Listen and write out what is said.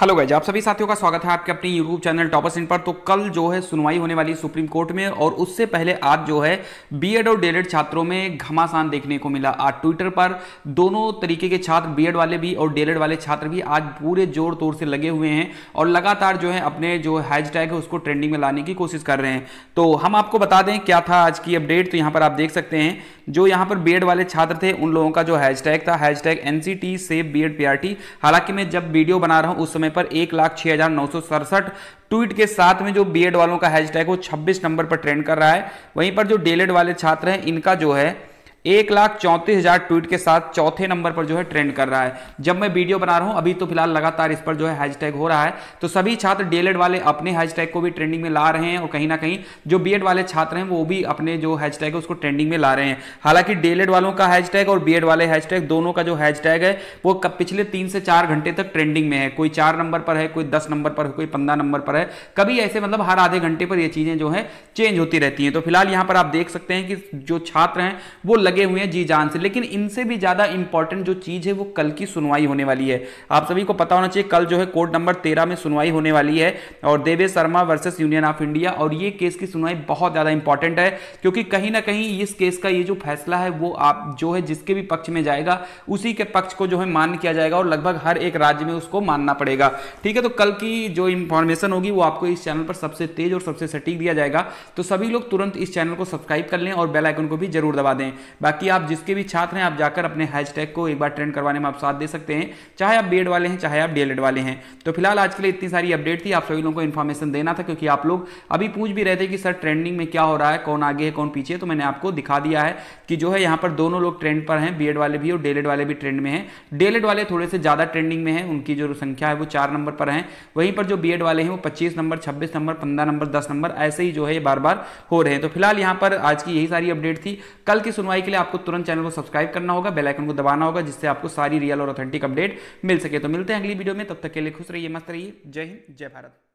hello guys आप सभी साथियों का स्वागत है आपके अपने यूट्यूब चैनल टॉपर्स इन पर तो कल जो है सुनवाई होने वाली सुप्रीम कोर्ट में और उससे पहले आज जो है बीएड और डीएलएड छात्रों में घमासान देखने को मिला आज ट्विटर पर दोनों तरीके के छात्र बीएड वाले भी और डीएलएड वाले छात्र भी आज पूरे जोर तोर से लगे हुए हैं और लगातार जो है अपने जो हैशटैग है उसको ट्रेंडिंग में लाने की कोशिश कर रहे हैं तो हम आपको बता दें क्या था आज की अपडेट तो यहाँ पर आप देख सकते हैं जो यहाँ पर बीएड वाले छात्र थे उन लोगों का जो हैशटैग था hashtag NCT save BEd PRT हालांकि मैं जब वीडियो बना रहा हूँ उस समय समय पर एक लाख छह हजार नौ सौ सड़सठ ट्वीट के साथ में जो बीएड वालों का हैशटैग वो 26 नंबर पर ट्रेंड कर रहा है वहीं पर जो डेलेड वाले छात्र हैं इनका जो है एक लाख चौंतीस हजार ट्वीट के साथ चौथे नंबर पर जो है ट्रेंड कर रहा है जब मैं वीडियो बना रहा हूं अभी तो फिलहाल लगातार इस पर जो है हैशटैग हो रहा है तो सभी छात्र डीएलएड वाले अपने हैशटैग को भी ट्रेंडिंग में ला रहे हैं और कहीं ना कहीं जो बीएड वाले छात्र हैं वो भी अपने जो हैशटैग है उसको ट्रेंडिंग में ला रहे हैं हालांकि डीएलएड वालों का हैशटैग और बीएड वाले हैशटैग दोनों का जो हैशटैग है वो पिछले तीन से चार घंटे तक ट्रेंडिंग में है कोई चार नंबर पर है कोई दस नंबर पर है कोई पंद्रह नंबर पर है कभी ऐसे मतलब हर आधे घंटे पर यह चीजें जो है चेंज होती रहती है तो फिलहाल यहां पर आप देख सकते हैं कि जो छात्र हैं वो लगे हुए हैं जी जान से लेकिन इनसे भी ज़्यादा इंपॉर्टेंट जो चीज़ है वो कल की सुनवाई होने वाली है आप सभी को पता होना चाहिए कल जो है कोर्ट नंबर तेरह में सुनवाई होने वाली है और Devesh Sharma versus union of India और ये केस की सुनवाई बहुत ज़्यादा इंपॉर्टेंट है क्योंकि कहीं ना कहीं इस केस का ये जो फैसला है वो आप जो है जिसके भी पक्ष में जाएगा उसी के पक्ष को जो है मान्य किया जाएगा और लगभग हर एक राज्य में उसको मानना पड़ेगा ठीक है तो कल की जो इंफॉर्मेशन होगी वो आपको इस चैनल पर सबसे तेज और सबसे सटीक दिया जाएगा तो सभी लोग तुरंत इस चैनल को सब्सक्राइब कर लें और बेलाइकन को भी जरूर दबा दें बाकी आप जिसके भी छात्र हैं आप जाकर अपने हैशटैग को एक बार ट्रेंड करवाने में आप साथ दे सकते हैं चाहे आप बी वाले हैं चाहे आप डी वाले हैं तो फिलहाल आज के लिए इतनी सारी अपडेट थी आप सभी लोगों को इन्फॉर्मेशन देना था क्योंकि आप लोग अभी पूछ भी रहे थे कि सर ट्रेंडिंग में क्या हो रहा है कौन आगे है कौन पीछे तो मैंने आपको दिखा दिया है कि जो है यहाँ पर दोनों लोग ट्रेंड पर हैं बी वाले भी और डेलेड वाले भी ट्रेंड में हैं डेलेड वाले थोड़े से ज़्यादा ट्रेंडिंग में हैं उनकी जो संख्या है वो चार नंबर पर हैं वहीं पर जो बी वाले हैं वो पच्चीस नंबर छब्बीस नंबर पंद्रह नंबर दस नंबर ऐसे ही जो है बार बार हो रहे हैं तो फिलहाल यहाँ पर आज की यही सारी अपडेट थी कल की सुनवाई के लिए लिए आपको तुरंत चैनल को सब्सक्राइब करना होगा आइकन को दबाना होगा जिससे आपको सारी रियल और ऑथेंटिक अपडेट मिल सके तो मिलते हैं अगली वीडियो में तब तक के लिए खुश रहिए मस्त रहिए जय हिंद जय भारत